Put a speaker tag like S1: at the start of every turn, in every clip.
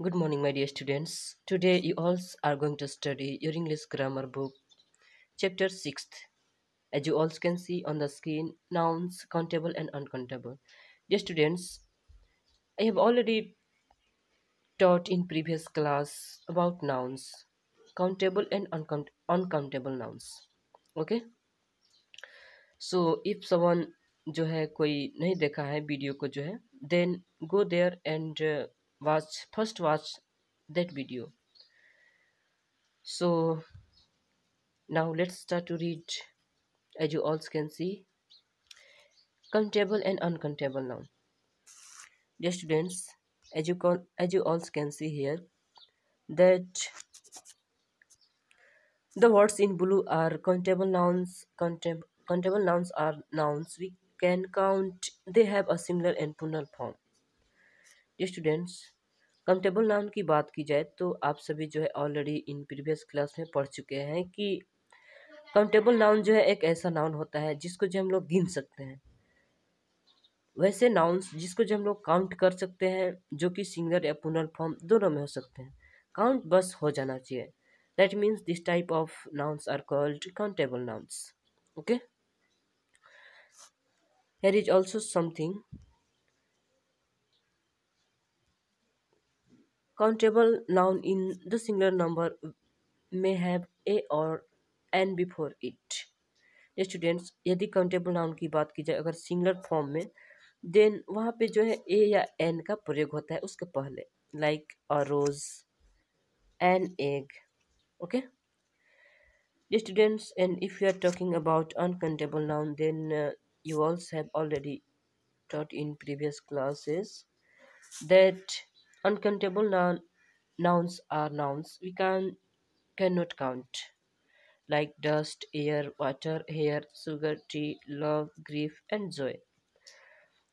S1: Good morning, my dear students. Today, you all are going to study your English grammar book, chapter 6th. As you all can see on the screen, nouns, countable and uncountable. Dear students, I have already taught in previous class about nouns, countable and uncount uncountable nouns. Okay? So, if someone जो है कोई नहीं देखा video, video को जो है watch first watch that video so now let's start to read as you all can see countable and uncountable noun dear students as you can as you also can see here that the words in blue are countable nouns countable nouns are nouns we can count they have a similar and plural form students countable noun की बात की जाए तो आप सभी जो है already in previous class में पढ़ चुके हैं कि काउंटेबल नाउन जो है एक ऐसा नाउन होता है जिसको जो हम लोग गिन सकते हैं वैसे नाउन्स जिसको जो हम लोग काउंट कर सकते हैं जो कि सिंगलर या पुनर फॉर्म दोनों में हो सकते हैं काउंट बस हो जाना चाहिए that means this type of nouns are called countable nouns okay here is also something Countable noun in the singular number may have a or n before it. Students यदि countable noun की बात की जाए अगर singular form में then वहाँ पर जो है a या n का प्रयोग होता है उसके पहले like a rose an egg okay egg students and if you are talking about uncountable noun then uh, you also have already taught in previous classes that uncountable noun, nouns are nouns we can cannot count like dust air water hair sugar tea love grief and joy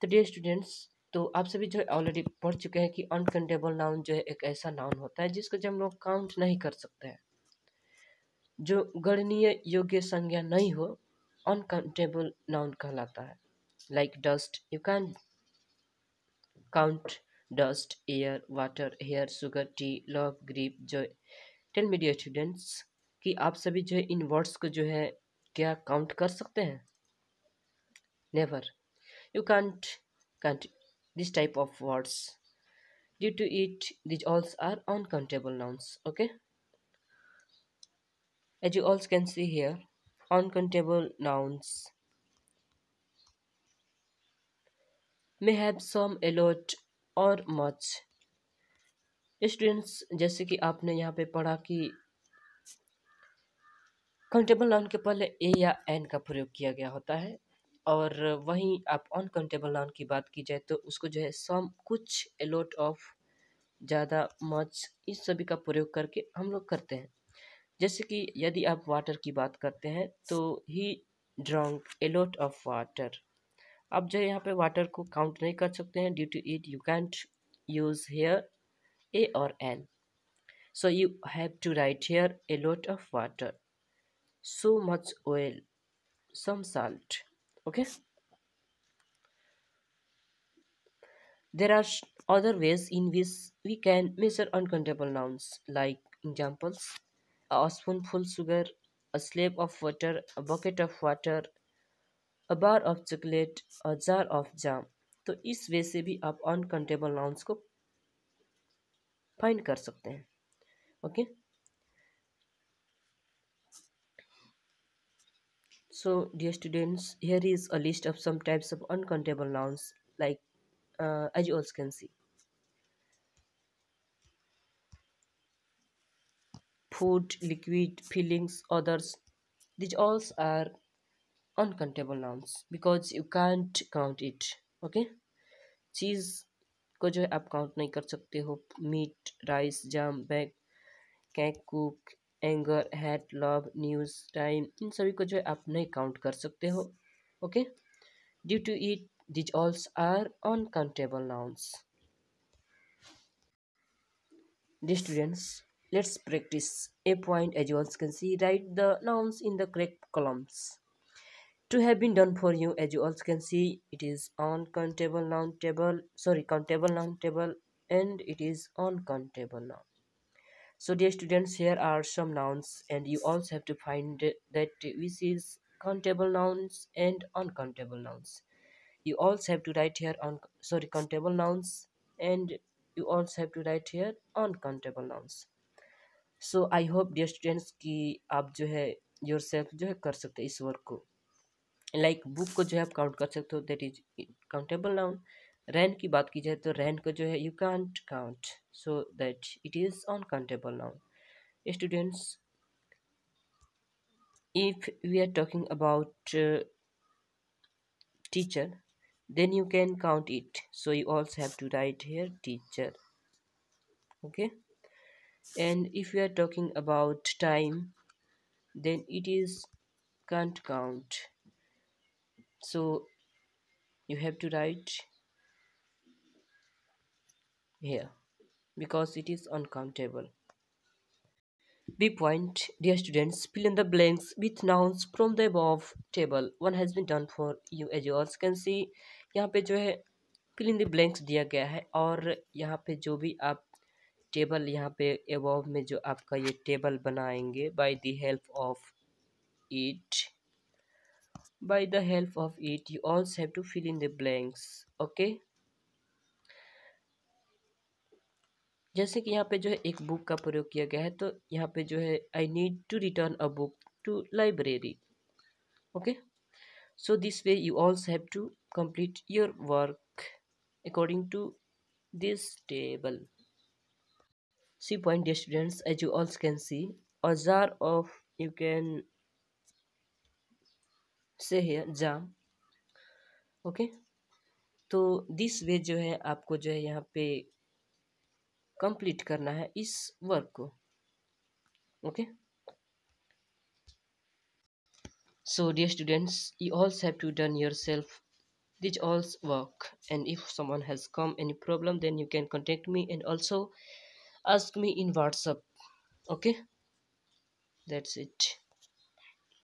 S1: तो dear students तो आप सभी जो है already पढ़ चुके हैं कि अनकंटेबल नाउन जो है एक ऐसा नाउन होता है जिसको जब हम लोग काउंट नहीं कर सकते हैं जो गणनीय योग्य संज्ञा नहीं हो अनकाउंटेबल नाउन कहलाता है like dust you can count dust air water hair sugar tea love grief जो टेन me स्टूडेंट्स students कि आप सभी जो है इन वर्ड्स को जो है क्या काउंट कर सकते हैं never you can't can't this type of words due to it these all are uncountable nouns okay as you all can see here uncountable nouns may have some a lot और much students जैसे कि आपने यहाँ पे पढ़ा कि countable noun के पहले ए या एन का प्रयोग किया गया होता है और वहीं आप अनकाउंटेबल नाउन की बात की जाए तो उसको जो है सम कुछ एलोट ऑफ ज़्यादा मच इस सभी का प्रयोग करके हम लोग करते हैं जैसे कि यदि आप वाटर की बात करते हैं तो he drank a lot of water आप जो यहाँ पे वाटर को काउंट नहीं कर सकते हैं due to it you can't use here a और an so you have to write here a lot of water so much oil some salt okay there are other ways in which we can measure uncountable nouns like examples a spoon full sugar a slab of water a bucket of water a bar of chocolate a jar of jam तो इस वे से भी आप uncountable nouns को find कर सकते हैं okay so dear students here is a list of some types of uncountable nouns like as all can see food liquid feelings others these all are uncountable nouns because you can't count it okay चीज को जो है आप count नहीं कर सकते हो meat rice jam bag cake cook anger hate love news time इन सभी को जो है आप नहीं काउंट कर सकते हो okay due to it these all are uncountable nouns dear students let's practice a point as you can see write the nouns in the correct columns to have been done for you as you also can see it is uncountable noun table sorry countable noun table and it is uncountable noun so dear students here are some nouns and you also have to find that which is countable nouns and uncountable nouns you also have to write here on sorry countable nouns and you also have to write here uncountable nouns So I hope dear students, ki आप jo hai yourself jo hai है sakte is work ko. Like book को जो है आप count कर सकते हो that is countable noun rain की बात की जाए तो रैन को जो है you can't count so that it is uncountable noun students if we are talking about teacher then you can count it so you also have to write here teacher okay and if you are talking about time then it is count count so you have to write here because it is uncountable b point dear students fill in the blanks with nouns from the above table one has been done for you as you all can see यहाँ पे जो है fill in the blanks दिया गया है और यहाँ पे जो भी आप टेबल यहाँ पे एबॉव में जो आपका ये टेबल बनाएंगे by the help of it by the help of it you also have to fill in the blanks okay जैसे कि यहाँ पे जो है एक बुक का प्रयोग किया गया है तो यहाँ पे जो है I need to return a book to library okay so this way you also have to complete your work according to this table see point dear students as you also can see a jar of you can से है जाम okay तो this way जो है आपको जो है यहाँ पे कंप्लीट करना है इस वर्क को okay so dear students you all have to done yourself these all work and if someone has come any problem then you can contact me and also ask me in WhatsApp okay that's it